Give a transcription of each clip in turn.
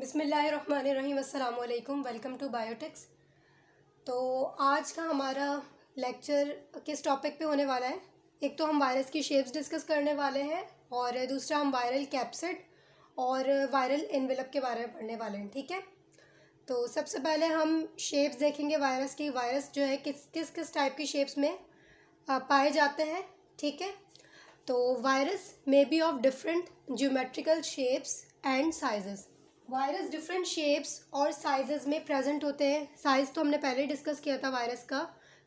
बिसमीम् अल्लाम welcome to biotics तो आज का हमारा लेक्चर किस टॉपिक पे होने वाला है एक तो हम वायरस की शेप्स डिस्कस करने वाले हैं और दूसरा हम वायरल कैप्सिड और वायरल एनवेलप के बारे में पढ़ने वाले हैं ठीक है तो सबसे पहले हम शेप्स देखेंगे वायरस की वायरस जो है किस किस किस टाइप की शेप्स में पाए जाते हैं ठीक है तो virus may be of different geometrical shapes and sizes virus different shapes और साइजेस में प्रेजेंट होते हैं साइज़ तो हमने पहले डिस्कस किया था वायरस का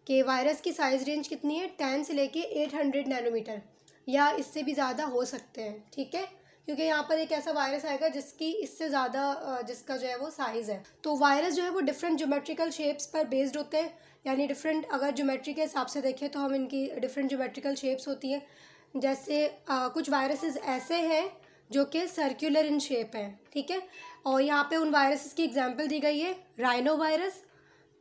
कि वायरस की साइज़ रेंज कितनी है टेन से लेके एट हंड्रेड नैनोमीटर या इससे भी ज़्यादा हो सकते हैं ठीक है क्योंकि यहाँ पर एक ऐसा वायरस आएगा जिसकी इससे ज़्यादा जिसका जो है वो साइज़ है तो वायरस जो है वो डिफरेंट जोमेट्रिकल शेप्स पर बेस्ड होते हैं यानी डिफरेंट अगर जोमेट्री के हिसाब से देखें तो हम इनकी डिफरेंट जोमेट्रिकल शेप्स होती हैं जैसे आ, कुछ वायरसेस ऐसे हैं जो कि सर्क्यूलर इन शेप हैं ठीक है और यहाँ पे उन वायरसेस की एग्जाम्पल दी गई है राइनो वायरस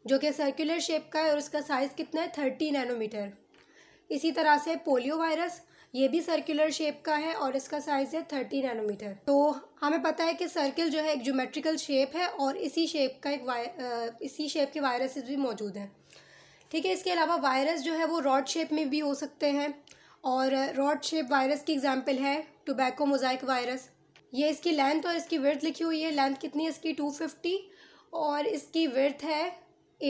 जो कि सर्कुलर शेप का है और उसका साइज़ कितना है थर्टी नैनोमीटर इसी तरह से पोलियो वायरस ये भी सर्कुलर शेप का है और इसका साइज़ है थर्टी नैनोमीटर तो हमें पता है कि सर्किल जो है एक ज्योमेट्रिकल शेप है और इसी शेप का एक वायर इसी शेप के वायरसेस भी मौजूद हैं ठीक है इसके अलावा वायरस जो है वो रॉड शेप में भी हो सकते हैं और रॉड शेप वायरस की एग्जाम्पल है टोबैको मोजाइक वायरस ये इसकी लेंथ और इसकी वर्थ लिखी हुई है लेंथ कितनी है इसकी टू फिफ्टी और इसकी वर्थ है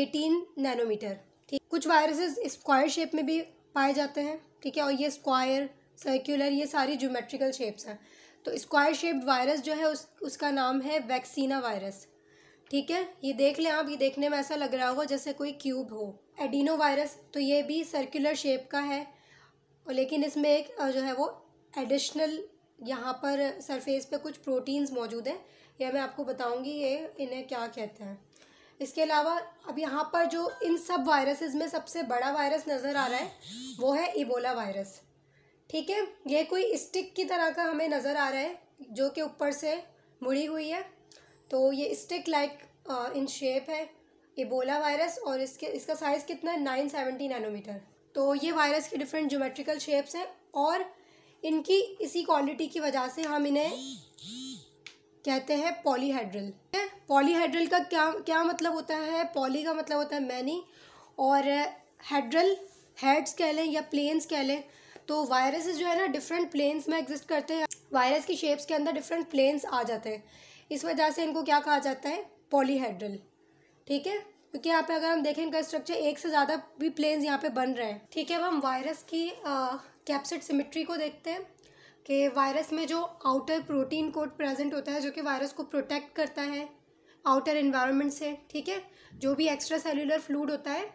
एटीन नैनोमीटर ठीक कुछ वायरसेस स्क्वायर शेप में भी पाए जाते हैं ठीक है और ये स्क्वायर सर्कुलर ये सारी ज्योमेट्रिकल शेप्स हैं तो स्क्वायर शेप्ड वायरस जो है उस उसका नाम है वैक्सीना वायरस ठीक है ये देख लें आप ये देखने में ऐसा लग रहा होगा जैसे कोई क्यूब हो एडिनो वायरस तो ये भी सर्कुलर शेप का है और लेकिन इसमें एक जो है वो एडिशनल यहाँ पर सरफेस पे कुछ प्रोटीन्स मौजूद हैं यह मैं आपको बताऊँगी ये इन्हें क्या कहते हैं इसके अलावा अब यहाँ पर जो इन सब वायरसेस में सबसे बड़ा वायरस नज़र आ रहा है वो है इबोला वायरस ठीक है ये कोई स्टिक की तरह का हमें नज़र आ रहा है जो कि ऊपर से मुड़ी हुई है तो ये स्टिक लाइक इन शेप है इबोला वायरस और इसके इसका साइज़ कितना है नाइन सेवेंटी नैनोमीटर तो ये वायरस के डिफरेंट जोमेट्रिकल शेप्स हैं और इनकी इसी क्वालिटी की वजह से हम इन्हें कहते हैं पॉलीहाइड्रल पॉलीहाइड्रल का क्या क्या मतलब होता है पॉली का मतलब होता है मैनी और हाइड्रल हेड्स कह लें या प्लेन्स कह लें तो वायरसेस जो है ना डिफरेंट प्लेन्स में एग्जिस्ट करते हैं वायरस की शेप्स के अंदर डिफरेंट प्लेन्स आ जाते हैं इस वजह से इनको क्या कहा जाता है पॉलीहाइड्रल ठीक है क्योंकि यहाँ पे अगर हम देखें इनका स्ट्रक्चर एक से ज़्यादा भी प्लेन्स यहाँ पे बन रहे हैं ठीक है अब हम वायरस की आ, कैप्सिड सिमेट्री को देखते हैं कि वायरस में जो आउटर प्रोटीन कोट प्रेजेंट होता है जो कि वायरस को प्रोटेक्ट करता है आउटर इन्वायरमेंट से ठीक है जो भी एक्स्ट्रा सेलुलर फ्लूड होता है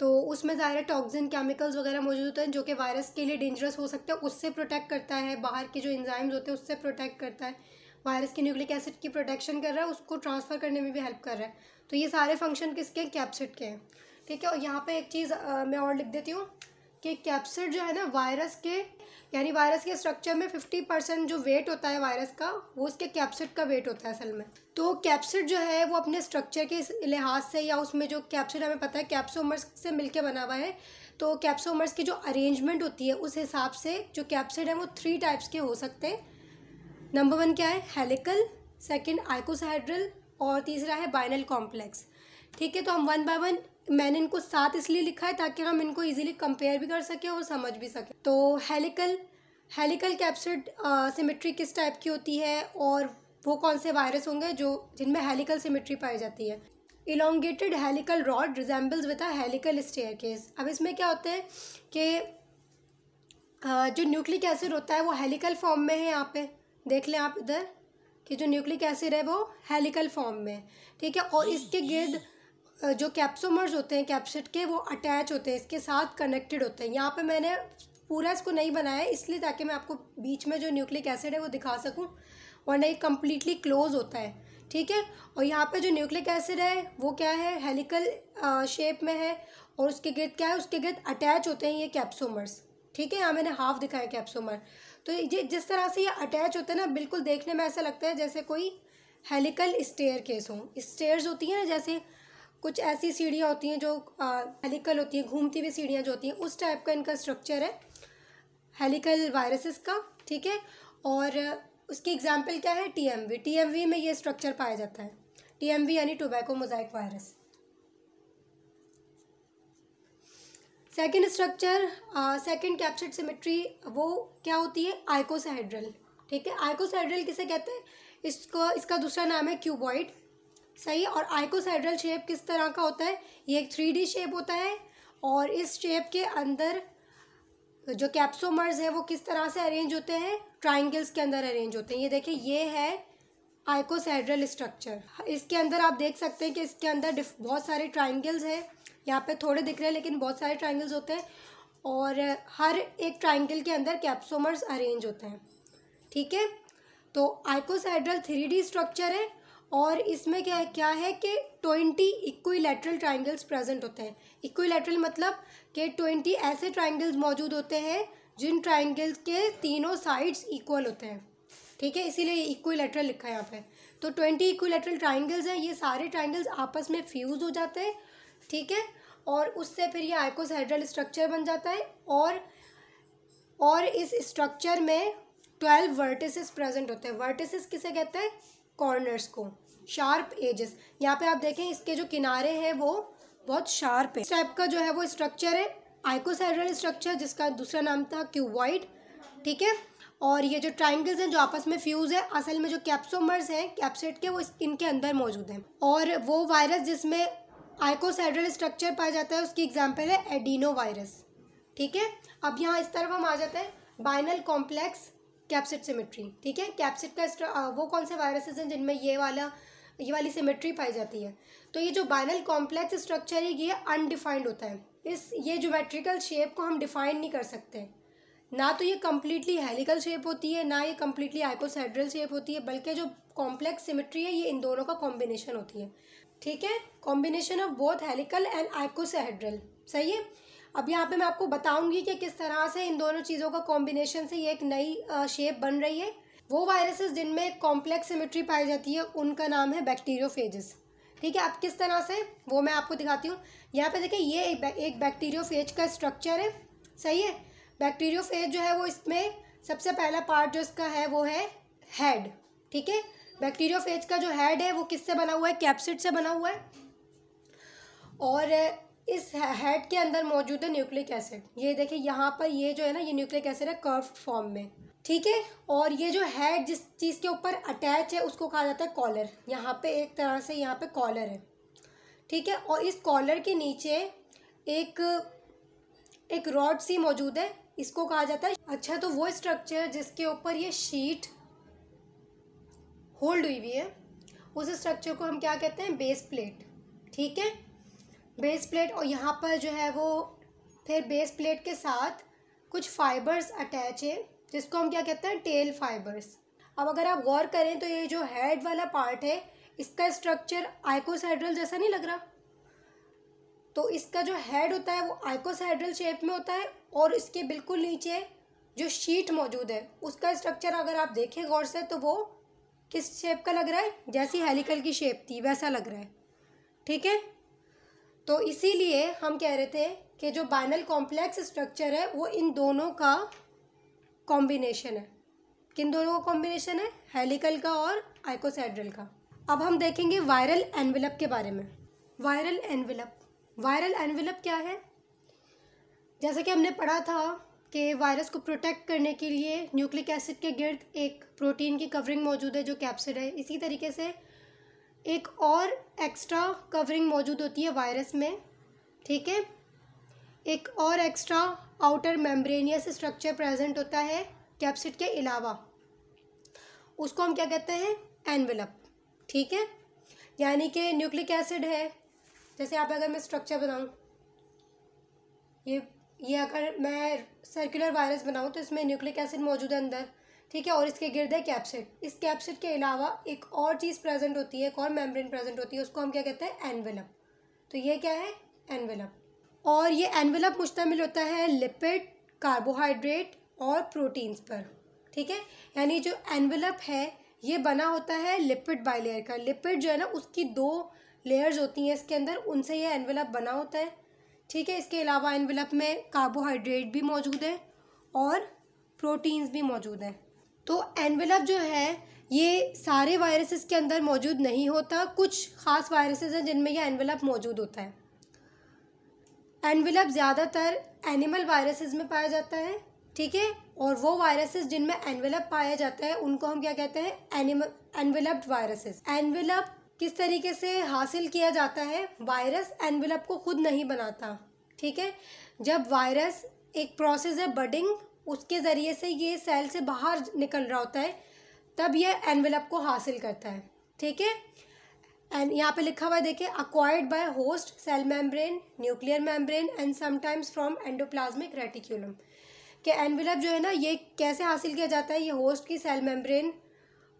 तो उसमें ज़ाहिर टॉक्सिन केमिकल्स वगैरह मौजूद होते हैं जो कि वायरस के लिए डेंजरस हो सकता है उससे प्रोटेक्ट करता है बाहर के जो इंजाइम्स होते हैं उससे प्रोटेक्ट करता है वायरस की न्यूक्लिक एसिड की प्रोटेक्शन कर रहा है उसको ट्रांसफ़र करने में भी हेल्प कर रहा है तो ये सारे फंक्शन किसके हैं कैप्सिड के हैं ठीक है और यहाँ पर एक चीज़ मैं और लिख देती हूँ कि कैप्सिड जो है ना वायरस के यानी वायरस के स्ट्रक्चर में फिफ्टी परसेंट जो वेट होता है वायरस का वो उसके कैप्सिड का वेट होता है असल में तो कैप्सिड जो है वो अपने स्ट्रक्चर के लिहाज से या उसमें जो कैप्सिड हमें पता है कैप्सोमर्स से मिलके बना हुआ है तो कैप्सोमर्स की जो अरेंजमेंट होती है उस हिसाब से जो कैप्सिड है वो थ्री टाइप्स के हो सकते हैं नंबर वन क्या है हेलिकल सेकेंड आइकोसाइड्रल और तीसरा है बाइनल कॉम्प्लेक्स ठीक है तो हम वन बाय वन मैंने इनको साथ इसलिए लिखा है ताकि हम इनको इजीली कंपेयर भी कर सकें और समझ भी सकें तो हेलिकल हेलिकल कैप्सिड सिमेट्री किस टाइप की होती है और वो कौन से वायरस होंगे जो जिनमें हेलिकल सिमेट्री पाई जाती है elongated helical rod resembles with a helical case अब इसमें क्या होता है कि जो न्यूक्लिक एसिड होता है वो हेलिकल फॉर्म में है यहाँ पे देख लें आप इधर कि जो न्यूक्लिक एसिड है वो हेलिकल फॉर्म में ठीक है और इसके गिर्द जो कैप्सोमर्स होते हैं कैप्सिट के वो अटैच होते हैं इसके साथ कनेक्टेड होते हैं यहाँ पे मैंने पूरा इसको नहीं बनाया इसलिए ताकि मैं आपको बीच में जो न्यूक्लिक एसिड है वो दिखा सकूँ वरना ये कम्प्लीटली क्लोज होता है ठीक है और यहाँ पे जो न्यूक्लिक एसिड है वो क्या है हेलिकल शेप में है और उसके गिर्द क्या है उसके गिर्द अटैच होते हैं ये कैप्सोमर्स ठीक है यहाँ मैंने हाफ दिखाया कैप्सोमर तो ये जिस तरह से ये अटैच होते हैं ना बिल्कुल देखने में ऐसा लगता है जैसे कोई हेलिकल स्टेयर केस हो स्टेयर्स होती हैं ना जैसे कुछ ऐसी सीढ़ियाँ होती हैं जो हेलिकल होती हैं घूमती हुई सीढ़ियाँ जो होती हैं उस टाइप का इनका स्ट्रक्चर है हेलिकल वायरसेस का ठीक है और उसकी एग्जाम्पल क्या है टीएमवी टीएमवी में ये स्ट्रक्चर पाया जाता है टीएमवी यानी tobacco mosaic virus second structure second captured symmetry वो क्या होती है आइकोसाइड्रल ठीक है आइकोसाइड्रल किसे कहते हैं इसको इसका दूसरा नाम है क्यूबॉइड सही और आइकोसाइड्रल शेप किस तरह का होता है ये एक थ्री शेप होता है और इस शेप के अंदर जो कैप्सोमर्स है वो किस तरह से अरेंज होते हैं ट्राइंगल्स के अंदर अरेंज होते हैं ये देखिए ये है आइकोसाइड्रल स्ट्रक्चर इसके अंदर आप देख सकते हैं कि इसके अंदर बहुत सारे ट्राइंगल्स हैं यहाँ पे थोड़े दिख रहे हैं लेकिन बहुत सारे ट्राइंगल्स होते हैं और हर एक ट्राइंगल के अंदर कैप्सोमर्स अरेंज होते हैं ठीक है तो आइकोसाइड्रल थ्री स्ट्रक्चर है और इसमें क्या है क्या है कि ट्वेंटी इक्विलेटरल ट्राइंगल्स प्रेजेंट होते हैं इक्विलेटरल मतलब कि ट्वेंटी ऐसे ट्राइंगल्स मौजूद होते हैं जिन ट्राइंगल्स के तीनों साइड्स इक्वल होते हैं ठीक है इसीलिए इक्विलेटरल लिखा है यहाँ पे तो ट्वेंटी इक्विलेटरल ट्राइंगल्स हैं ये सारे ट्राइंगल्स आपस में फ्यूज़ हो जाते हैं ठीक है और उससे फिर ये आइकोसाइड्रल स्ट्रक्चर बन जाता है और और इस स्ट्रक्चर में ट्वेल्व वर्टिसेस प्रेजेंट होते हैं वर्टिसेस किसे कहते हैं कॉर्नर्स को शार्प एजेस यहाँ पे आप देखें इसके जो किनारे हैं वो बहुत शार्प है इस टाइप का जो है वो स्ट्रक्चर है आइकोसाइड्रल स्ट्रक्चर जिसका दूसरा नाम था क्यूबॉइड ठीक है और ये जो ट्राइंगल्स हैं जो आपस में फ्यूज़ है असल में जो कैप्सोमर्स हैं कैप्सेट के वो स्किन के अंदर मौजूद हैं और वो वायरस जिसमें आइकोसाइड्रल स्ट्रक्चर पाया जाता है उसकी एग्जाम्पल है एडीनो वायरस ठीक है अब यहाँ इस तरफ हम आ जाते हैं बाइनल कॉम्प्लेक्स कैप्सिड सिमेट्री ठीक है कैप्सिड का वो कौन से वायरसेस हैं जिनमें ये वाला ये वाली सिमेट्री पाई जाती है तो ये जो बाइनल कॉम्प्लेक्स स्ट्रक्चर है ये अनडिफाइंड होता है इस ये जोमेट्रिकल शेप को हम डिफाइन नहीं कर सकते ना तो ये कम्प्लीटली हेलिकल शेप होती है ना ये कम्प्लीटली आइकोसेड्रल शेप होती है बल्कि जो कॉम्प्लेक्स सिमेट्री है ये इन दोनों का कॉम्बिनेशन होती है ठीक है combination of both helical and icosahedral सही है अब यहाँ पे मैं आपको बताऊंगी कि किस तरह से इन दोनों चीज़ों का कॉम्बिनेशन से ये एक नई शेप बन रही है वो वायरसेस जिनमें कॉम्प्लेक्स सिमेट्री पाई जाती है उनका नाम है बैक्टीरियोफेजेस ठीक है अब किस तरह से वो मैं आपको दिखाती हूँ यहाँ पे देखिए ये एक, एक बैक्टीरियोफेज का स्ट्रक्चर है सही है बैक्टीरियोफेज जो है वो इसमें सबसे पहला पार्ट जो इसका है वो है हेड ठीक है बैक्टीरियोफेज का जो हेड है वो किससे बना हुआ है कैप्सिड से बना हुआ है और इस हेड के अंदर मौजूद है न्यूक्लिक एसिड ये देखिए यहाँ पर ये जो है ना ये न्यूक्लिक एसिड है कर्व फॉर्म में ठीक है और ये जो हेड जिस चीज़ के ऊपर अटैच है उसको कहा जाता है कॉलर यहाँ पे एक तरह से यहाँ पे कॉलर है ठीक है और इस कॉलर के नीचे एक एक रॉड सी मौजूद है इसको कहा जाता है अच्छा तो वो स्ट्रक्चर जिसके ऊपर ये शीट होल्ड हुई हुई है उस स्ट्रक्चर को हम क्या कहते हैं बेस प्लेट ठीक है बेस प्लेट और यहाँ पर जो है वो फिर बेस प्लेट के साथ कुछ फाइबर्स अटैच है जिसको हम क्या कहते हैं टेल फाइबर्स अब अगर आप गौर करें तो ये जो हेड वाला पार्ट है इसका स्ट्रक्चर आइकोसाइड्रल जैसा नहीं लग रहा तो इसका जो हेड होता है वो आइकोसाइड्रल शेप में होता है और इसके बिल्कुल नीचे जो शीट मौजूद है उसका स्ट्रक्चर अगर आप देखें गौर से तो वो किस शेप का लग रहा है जैसी हेलिकल की शेप थी वैसा लग रहा है ठीक है तो इसीलिए हम कह रहे थे कि जो बाइनल कॉम्प्लेक्स स्ट्रक्चर है वो इन दोनों का कॉम्बिनेशन है किन दोनों का कॉम्बिनेशन है हेलिकल का और आइकोसाइड्रल का अब हम देखेंगे वायरल एनविलप के बारे में वायरल एनविलप वायरल एनविलप क्या है जैसा कि हमने पढ़ा था कि वायरस को प्रोटेक्ट करने के लिए न्यूक्लिक एसिड के गिर्द एक प्रोटीन की कवरिंग मौजूद है जो कैप्सिड है इसी तरीके से एक और एक्स्ट्रा कवरिंग मौजूद होती है वायरस में ठीक है एक और extra outer membranous structure present होता है कैप्सिड के अलावा उसको हम क्या कहते हैं एनवेलप ठीक है यानी कि न्यूक्लिक एसिड है जैसे आप अगर मैं स्ट्रक्चर बनाऊँ ये ये अगर मैं सर्कुलर वायरस बनाऊँ तो इसमें न्यूक्लिक एसिड मौजूद है अंदर ठीक है और इसके गिरद है कैप्सिड इस कैप्सिड के अलावा एक और चीज़ प्रेजेंट होती है एक और मेम्ब्रेन प्रेजेंट होती है उसको हम क्या कहते हैं एनवेलप तो ये क्या है एनवेलप और ये एनवेलप मुश्तमिल होता है लिपिड कार्बोहाइड्रेट और प्रोटीन्स पर ठीक है यानी जो एनवेलप है ये बना होता है लिपिड बाई लेयर का लिपिड जो है ना उसकी दो लेयर्स होती हैं इसके अंदर उनसे ये एनवेलप बना होता है ठीक है इसके अलावा एनवेलप में कार्बोहाइड्रेट भी मौजूद है और प्रोटीन्स भी मौजूद हैं तो एनवेलप जो है ये सारे वायरसेस के अंदर मौजूद नहीं होता कुछ ख़ास वायरसेस हैं जिनमें यह एनवेलप मौजूद होता है एनवेलप ज़्यादातर एनिमल वायरसेस में पाया जाता है ठीक है और वो वायरसेस जिनमें एनवेलप पाया जाता है उनको हम क्या कहते हैं एनिमल एनवेलप्ड वायरसेस एनवेलप किस तरीके से हासिल किया जाता है वायरस एनवेलप को खुद नहीं बनाता ठीक है जब वायरस एक प्रोसेस है बडिंग उसके ज़रिए से ये सेल से बाहर निकल रहा होता है तब यह एनवेलप को हासिल करता है ठीक है एंड यहाँ पे लिखा हुआ है देखिए acquired by host cell membrane nuclear membrane and sometimes from endoplasmic reticulum के एनवेलप जो है ना ये कैसे हासिल किया जाता है ये होस्ट की सेल मेम्ब्रेन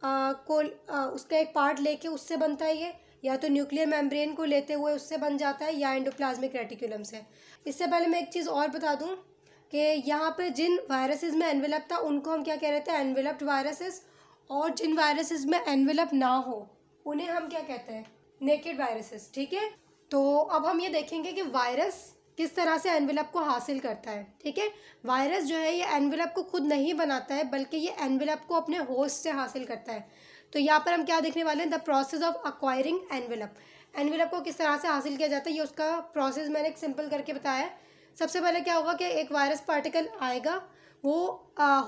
को आ, उसका एक पार्ट लेके उससे बनता है ये या तो न्यूक्लियर मेम्ब्रेन को लेते हुए उससे बन जाता है या एंडोप्लाज्मिक रेटिक्यूलम से इससे पहले मैं एक चीज़ और बता दूँ कि यहाँ पर जिन वायरसेस में एनवेलप था उनको हम क्या कह रहे थे एनवेलप्ड वायरसेस और जिन वायरसेस में एनवेलप ना हो उन्हें हम क्या कहते हैं नेकेड वायरसेस ठीक है तो अब हम ये देखेंगे कि वायरस किस तरह से एनवेलप को हासिल करता है ठीक है वायरस जो है ये एनवेलप को खुद नहीं बनाता है बल्कि ये एनवेलप को अपने होस्ट से हासिल करता है तो यहाँ पर हम क्या देखने वाले हैं the process of acquiring envelope envelope को किस तरह से हासिल किया जाता है ये उसका प्रोसेस मैंने एक सिंपल करके बताया है सबसे पहले क्या होगा कि एक वायरस पार्टिकल आएगा वो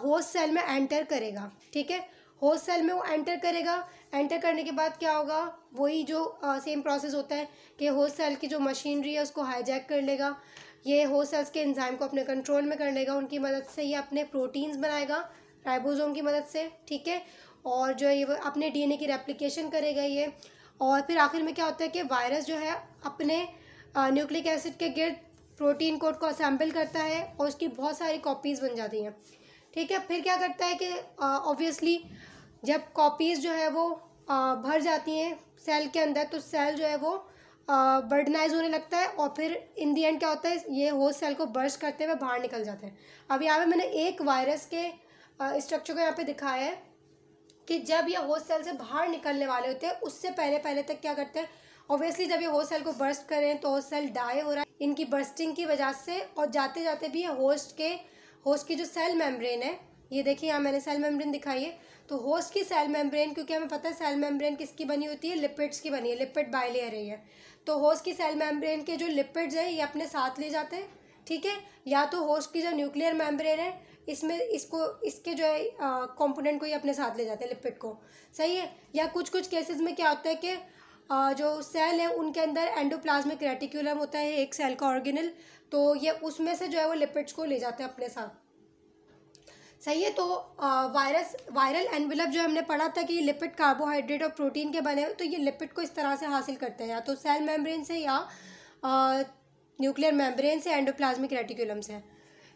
होस्ट सेल में एंटर करेगा ठीक है होस्ट सेल में वो एंटर करेगा एंटर करने के बाद क्या होगा वही जो आ, सेम प्रोसेस होता है कि होस्ट सेल की जो मशीनरी है उसको हाईजैक कर लेगा ये होस्ट सेल्स के एंजाइम को अपने कंट्रोल में कर लेगा उनकी मदद से ये अपने प्रोटीन्स बनाएगा राइबोसोम की मदद से ठीक है और जो ये अपने डीएनए की रेप्लिकेशन करेगा ये और फिर आखिर में क्या होता है कि वायरस जो है अपने न्यूक्लिक एसिड के गिर्द प्रोटीन कोड को असेंबल करता है और उसकी बहुत सारी कॉपीज़ बन जाती हैं ठीक है फिर क्या करता है कि ऑब्वियसली जब कॉपीज़ जो है वो आ, भर जाती हैं सेल के अंदर तो सेल जो है वो बर्डनाइज होने लगता है और फिर इन दी एंड क्या होता है ये होस्ट सेल को बर्श करते हुए बाहर निकल जाते हैं अब यहाँ पे मैंने एक वायरस के स्ट्रक्चर को यहाँ पे दिखाया है कि जब ये होस्ट सेल से बाहर निकलने वाले होते हैं उससे पहले पहले तक क्या करते हैं ऑब्वियसली जब ये होस्ट सेल को बर्स्ट करें तो होस्ट सेल डाई हो रहा है इनकी बर्स्टिंग की वजह से और जाते जाते भी होस्ट के होस्ट की जो सेल मेम्ब्रेन है ये देखिए यहाँ मैंने सेल मेम्ब्रेन दिखाई है तो होस्ट की सेल मेम्ब्रेन क्योंकि हमें पता है सेल मेम्ब्रेन किसकी बनी होती है लिपिड्स की बनी है लिपिड रही है ये तो होस्ट की सेल मेम्ब्रेन के जो लिपिड्स हैं ये अपने साथ ले जाते हैं ठीक है या तो होस्ट की जो न्यूक्लियर मेम्ब्रेन है इसमें इसको इसके जो है कंपोनेंट को ये अपने साथ ले जाते हैं लिपिड को सही है या कुछ कुछ केसेस में क्या होता है कि जो सेल है उनके अंदर एंडोप्लाज्मिक रेटिकुलम होता है एक सेल का ऑर्गेनल तो ये उसमें से जो है वो लिपिड्स को ले जाते हैं अपने साथ सही है तो वायरस वायरल एनविलप जो हमने पढ़ा था कि लिपिड कार्बोहाइड्रेट और प्रोटीन के बने हुए तो ये लिपिड को इस तरह से हासिल करते हैं या तो सेल मेम्ब्रेन से या न्यूक्लियर मेम्ब्रेन से एंडोप्लाज्मिक रेटिकुलम से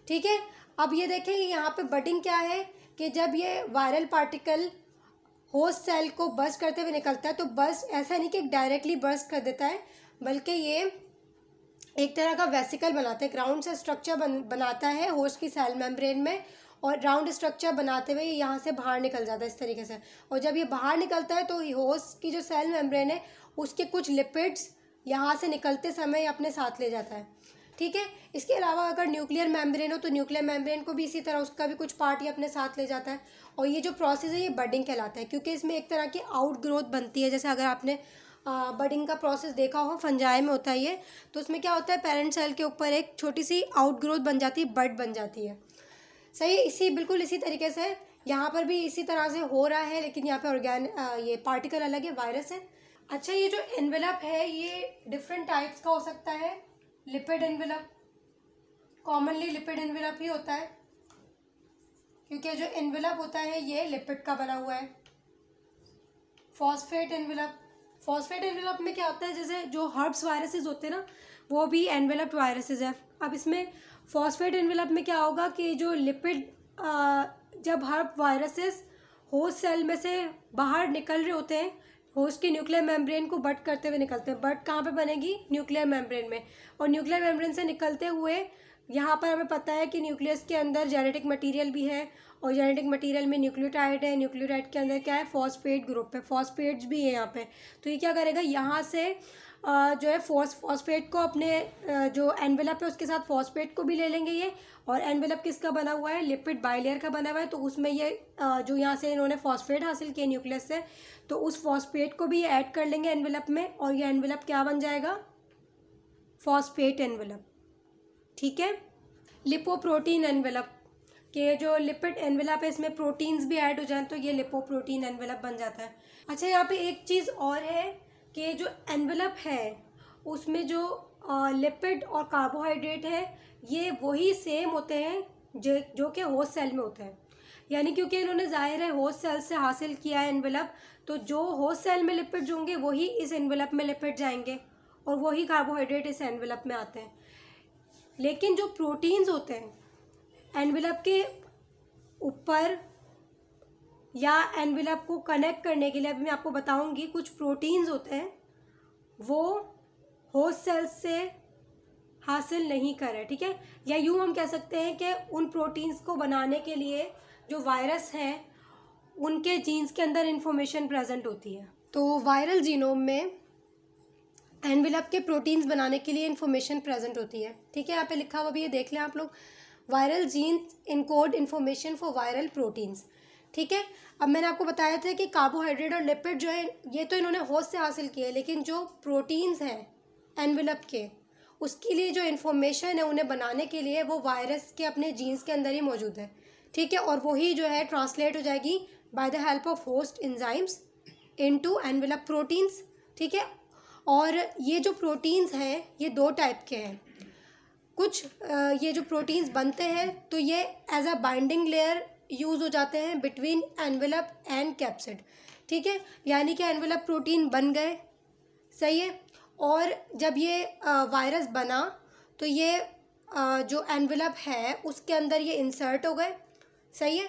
ठीक है अब ये देखें यहाँ पे बडिंग क्या है कि जब ये वायरल पार्टिकल होस्ट सेल को बस करते हुए निकलता है तो बस ऐसा नहीं कि डायरेक्टली बस कर देता है बल्कि ये एक तरह का वेसिकल बनाता है ग्राउंड सा स्ट्रक्चर बन बनाता है होस्ट की सेल मेम्ब्रेन में और राउंड स्ट्रक्चर बनाते हुए ये यहाँ से बाहर निकल जाता है इस तरीके से और जब ये बाहर निकलता है तो होस्ट की जो सेल मेम्ब्रेन है उसके कुछ लिपिड्स यहाँ से निकलते समय अपने साथ ले जाता है ठीक है इसके अलावा अगर न्यूक्लियर मेम्ब्रेन हो तो न्यूक्लियर मेम्ब्रेन को भी इसी तरह उसका भी कुछ पार्ट ही अपने साथ ले जाता है और ये जो प्रोसेस है ये बडिंग कहलाता है क्योंकि इसमें एक तरह की आउट ग्रोथ बनती है जैसे अगर आपने बडिंग का प्रोसेस देखा हो फंजाए में होता है ये तो उसमें क्या होता है पेरेंट सेल के ऊपर एक छोटी सी आउट ग्रोथ बन जाती है बड बन जाती है सही इसी बिल्कुल इसी तरीके से यहाँ पर भी इसी तरह से हो रहा है लेकिन यहाँ पर ऑर्गेन ये पार्टिकल अलग है वायरस है अच्छा ये जो एनवेलप है ये डिफरेंट टाइप्स का हो सकता है lipid envelope commonly lipid envelope ही होता है क्योंकि जो इन्विलप होता है ये लिपिड का बना हुआ है फॉस्फेट एनविलप फॉस्फेट एनवेलप में क्या होता है जैसे जो हर्ब्स वायरसेस होते हैं ना वो भी एनवेलप्ड वायरसेस है अब इसमें फॉस्फेट एनवेलप में क्या होगा कि जो लिपिड जब हर्ब वायरसेस होस्ट सेल में से बाहर निकल रहे होते हैं होस्ट की न्यूक्लियर मेम्ब्रेन को बट करते हुए निकलते हैं बट कहाँ पे बनेगी न्यूक्लियर मेम्ब्रेन में और न्यूक्लियर मेम्ब्रेन से निकलते हुए यहाँ पर हमें पता है कि न्यूक्लियस के अंदर जेनेटिक मटेरियल भी है और जेनेटिक मटेरियल में न्यूक्लियोटाइड है न्यूक्लियोटाइड के अंदर क्या है फॉस्फेट ग्रुप है फॉस्फेट्स भी है यहाँ पे तो ये क्या करेगा यहाँ से जो है फॉस फॉस्फेट को अपने जो एनवेलप है उसके साथ फॉस्फेट को भी ले लेंगे ये और एनवेलप किसका बना हुआ है लिपिड बाइलेयर का बना हुआ है तो उसमें ये जो यहाँ से इन्होंने फॉस्फेट हासिल किए न्यूक्लियस से तो उस फॉस्फेट को भी ये ऐड कर लेंगे एनवेलप में और ये एनवेलप क्या बन जाएगा फॉस्फेट एनवेलप ठीक है लिपोप्रोटीन एनवेलप के जो लिपिड एनवेलप है इसमें प्रोटीन्स भी ऐड हो जाए तो ये लिपोप्रोटीन एनवेलप बन जाता है अच्छा यहाँ पे एक चीज़ और है के जो एनवलप है उसमें जो लिपिड और कार्बोहाइड्रेट है ये वही सेम होते हैं जो जो कि होस्ट सेल में होते हैं यानी क्योंकि इन्होंने जाहिर है होस्ट सेल से हासिल किया है एनवलप तो जो होस्ट सेल में लिपिड होंगे वही इस एनवलप में लिपिड जाएंगे और वही कार्बोहाइड्रेट इस एनवलप में आते हैं लेकिन जो प्रोटीन्स होते हैं एनवलप के ऊपर या एनविलप को कनेक्ट करने के लिए अभी मैं आपको बताऊंगी कुछ प्रोटीन्स होते हैं वो होस्ट सेल्स से हासिल नहीं कर रहे ठीक है या यूँ हम कह सकते हैं कि उन प्रोटीन्स को बनाने के लिए जो वायरस हैं उनके जीन्स के अंदर इन्फॉर्मेशन प्रेजेंट होती है तो वायरल जीनोम में एनविलप के प्रोटीन्स बनाने के लिए इन्फॉर्मेशन प्रेजेंट होती है ठीक है यहाँ पे लिखा हुआ भी ये देख लें आप लोग viral genes encode information for viral proteins ठीक है अब मैंने आपको बताया था कि कार्बोहाइड्रेट और लिपिड जो है ये तो इन्होंने होश से हासिल किए लेकिन जो प्रोटीन्स हैं एनविलप के उसके लिए जो इन्फॉर्मेशन है उन्हें बनाने के लिए वो वायरस के अपने जीन्स के अंदर ही मौजूद है ठीक है और वही जो है ट्रांसलेट हो जाएगी by the help of host in into envelope proteins ठीक है और ये जो प्रोटीन्स हैं ये दो टाइप के हैं कुछ ये जो प्रोटीन्स बनते हैं तो ये as a binding layer use हो जाते हैं बिटवीन एनवेलप एंड कैप्सिड ठीक है यानी कि एनवेलप प्रोटीन बन गए सही है और जब ये वायरस बना तो ये जो एनवेलप है उसके अंदर ये इंसर्ट हो गए सही है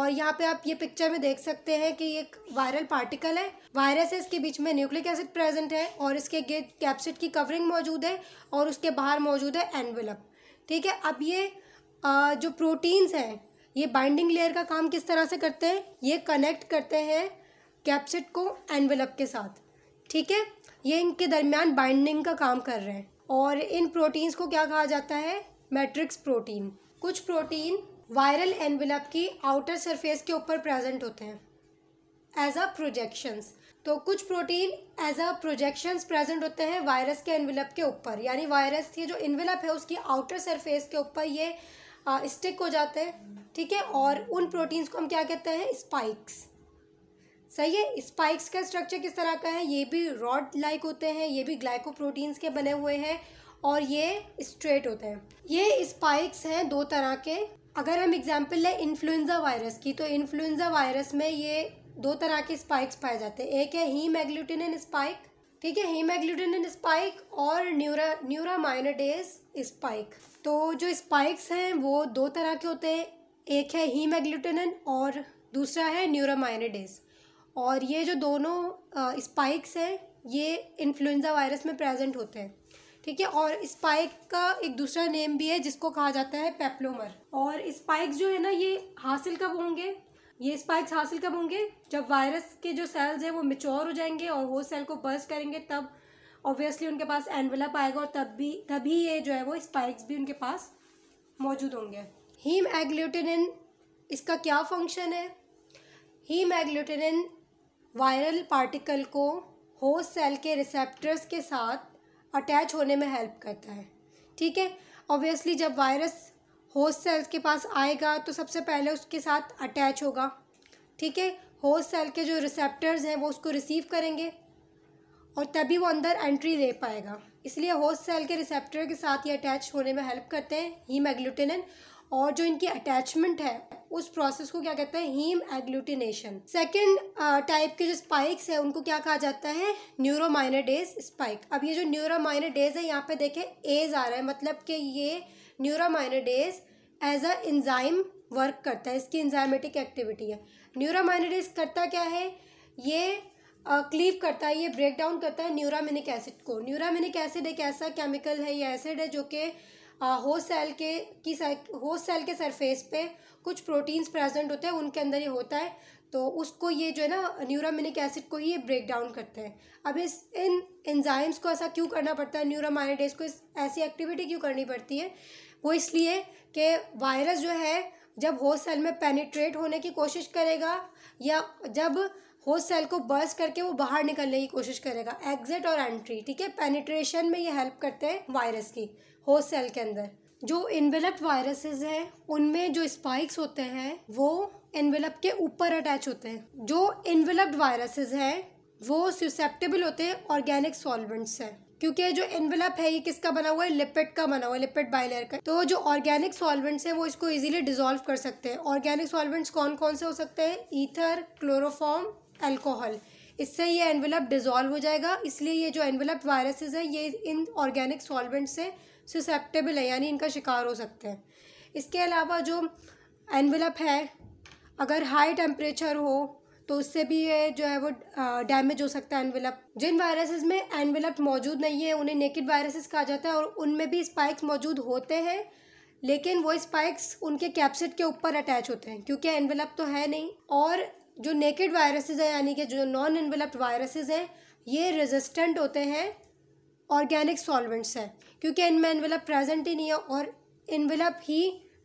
और यहाँ पे आप ये पिक्चर में देख सकते हैं कि ये एक वायरल पार्टिकल है वायरस है इसके बीच में न्यूक्लिक एसिड प्रेजेंट है और इसके गेट कैप्सिड की कवरिंग मौजूद है और उसके बाहर मौजूद है एनवेलप ठीक है अब ये जो प्रोटीन्स हैं ये बाइंडिंग लेयर का काम किस तरह से करते हैं ये कनेक्ट करते हैं कैप्सिट को एनवेलप के साथ ठीक है ये इनके दरमियान बाइंडिंग का काम कर रहे हैं और इन प्रोटीन्स को क्या कहा जाता है मैट्रिक्स प्रोटीन कुछ प्रोटीन वायरल एनवेलप की आउटर सरफेस के ऊपर प्रेजेंट होते हैं एज अ प्रोजेक्शंस तो कुछ protein as a projections present होते हैं वायरस के एनवेलप के ऊपर यानी वायरस की जो इन्वेलप है उसकी आउटर सरफेस के ऊपर ये स्टिक हो जाते हैं ठीक है और उन प्रोटीन्स को हम क्या कहते हैं स्पाइक्स सही है स्पाइक्स का स्ट्रक्चर किस तरह का है ये भी रॉड लाइक होते हैं ये भी ग्लाइकोप्रोटीन्स के बने हुए हैं और ये स्ट्रेट होते हैं ये स्पाइक्स हैं दो तरह के अगर हम एग्जाम्पल लें इन्फ्लुएंजा वायरस की तो इन्फ्लुएंजा वायरस में ये दो तरह के स्पाइक्स पाए जाते हैं एक है ही स्पाइक ठीक है हीमैग्लूटिन स्पाइक और न्यूरा न्यूरामाइनडेज स्पाइक तो जो स्पाइक्स हैं वो दो तरह के होते हैं एक है हीमेग्लूटिनिन और दूसरा है न्यूरोमाइनिडेज और ये जो दोनों स्पाइक्स हैं ये इन्फ्लुएंजा वायरस में प्रेजेंट होते हैं ठीक है और स्पाइक का एक दूसरा नेम भी है जिसको कहा जाता है पेप्लोमर और स्पाइक्स जो है ना ये हासिल कब होंगे ये स्पाइक्स हासिल कब होंगे जब वायरस के जो सेल्स हैं वो मिच्योर हो जाएंगे और वो सेल को बर्स्ट करेंगे तब ऑब्वियसली उनके पास एनवेलप आएगा और तब भी तभी ये जो है वो स्पाइक्स भी उनके पास मौजूद होंगे हीम एग्लूटिनिन इसका क्या फंक्शन है हीम एग्लूटिनिन वायरल पार्टिकल को होस्ट सेल के रिसेप्टर्स के साथ अटैच होने में हेल्प करता है ठीक है ऑब्वियसली जब वायरस होस्ट सेल्स के पास आएगा तो सबसे पहले उसके साथ अटैच होगा ठीक है होस्ट सेल के जो रिसेप्टर्स हैं वो उसको रिसीव करेंगे और तभी वो अंदर एंट्री ले पाएगा इसलिए होस्ट सेल के रिसेप्टर के साथ ये अटैच होने में हेल्प करते हैं ही मैग्लूटिनिन और जो इनकी अटैचमेंट है उस प्रोसेस को क्या कहते हैं हीम एग्लूटिनेशन सेकेंड टाइप के जो स्पाइक्स है उनको क्या कहा जाता है न्यूरोमाइनेडेज स्पाइक अब ये जो न्यूरोमाइनेडेज है यहाँ पे देखें एज आ रहा है मतलब कि ये neuraminidase as a enzyme work करता है इसकी इंजाइमेटिक एक्टिविटी है न्यूरोमाइनेडेज करता क्या है ये क्लीव uh, करता है ये ब्रेक डाउन करता है न्यूरामिनिक एसिड को न्यूरामिनिक एसिड एक ऐसा केमिकल है ये एसिड है जो कि होस्ट सेल के की होस्ट सेल के सरफेस पे कुछ प्रोटीन्स प्रेजेंट होते हैं उनके अंदर ये होता है तो उसको ये जो है ना न्यूरामिनिक एसिड को ही ये ब्रेक डाउन करते हैं अब इस इन एंजाइम्स को ऐसा क्यों करना पड़ता है न्यूरामाइनेडेज को इस ऐसी एक्टिविटी क्यों करनी पड़ती है वो इसलिए कि वायरस जो है जब होस्ट सेल में पेनिट्रेट होने की कोशिश करेगा या जब होस्ट सेल को बर्स्ट करके वो बाहर निकलने की कोशिश करेगा एग्जिट और एंट्री ठीक है पेनिट्रेशन में ये हेल्प करते हैं वायरस की होस्ट सेल के अंदर जो इनवेलप वायरसेस हैं उनमें जो स्पाइक्स होते हैं वो इनवेलप के ऊपर अटैच होते हैं जो इन्वेलप्ड वायरसेस हैं वो सुसेप्टेबल होते हैं ऑर्गेनिक सॉल्वेंट्स हैं क्योंकि जो एनवेलप है ये किसका बना हुआ है लिपिड का बना हुआ है लिपिड बाइलेयर का तो जो ऑर्गेनिक सॉल्वेंट्स हैं वो इसको इजीली डिजोल्व कर सकते हैं ऑर्गेनिक सॉल्वेंट्स कौन कौन से हो सकते हैं ईथर क्लोरोफॉर्म एल्कोहल इससे ये एनवेलप डिजोल्व हो जाएगा इसलिए ये जो एनवेलप वायरसेज है ये इन ऑर्गेनिक सॉल्वेंट से सुसेप्टेबल है यानी इनका शिकार हो सकते हैं इसके अलावा जो एनवेलप है अगर हाई टेम्परेचर हो तो उससे भी ये जो है वो डैमेज हो सकता है एनविलप जिन वायरसेस में एनविलप मौजूद नहीं है उन्हें नेकेड वायरसेस कहा जाता है और उनमें भी स्पाइक्स मौजूद होते हैं लेकिन वो स्पाइक्स उनके कैप्सिट के ऊपर अटैच होते हैं क्योंकि एनविलप तो है नहीं और जो नेकेड वायरसेज हैं यानी कि जो नॉन एनविलप्ड वायरसेज हैं ये रेजिस्टेंट होते हैं ऑर्गेनिक सॉल्वेंट्स हैं क्योंकि इनमें एनविलप प्रेजेंट ही नहीं है और इनविलप ही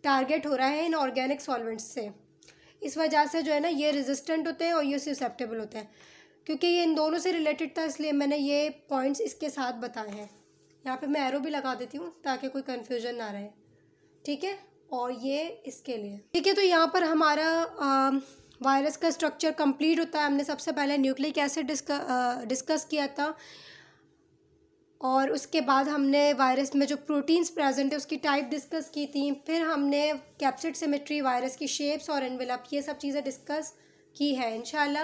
टारगेट हो रहा है इन ऑर्गेनिक सॉल्वेंट्स से इस वजह से जो है ना ये रेजिस्टेंट होते हैं और ये susceptible होते हैं क्योंकि ये इन दोनों से रिलेटेड था इसलिए मैंने ये पॉइंट्स इसके साथ बताए हैं यहाँ पे मैं एरो भी लगा देती हूँ ताकि कोई कन्फ्यूजन ना रहे ठीक है और ये इसके लिए ठीक है तो यहाँ पर हमारा आ, वायरस का स्ट्रक्चर कंप्लीट होता है हमने सबसे पहले न्यूक्लिक एसिड डिस्कस किया था और उसके बाद हमने वायरस में जो प्रोटीन्स प्रेजेंट है उसकी टाइप डिस्कस की थी फिर हमने कैप्सिड सिमेट्री वायरस की शेप्स और एनवेलप ये सब चीज़ें डिस्कस की है इन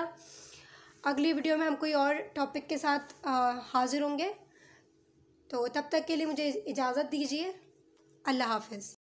अगली वीडियो में हम कोई और टॉपिक के साथ हाजिर होंगे तो तब तक के लिए मुझे इजाज़त दीजिए अल्लाह हाफिज़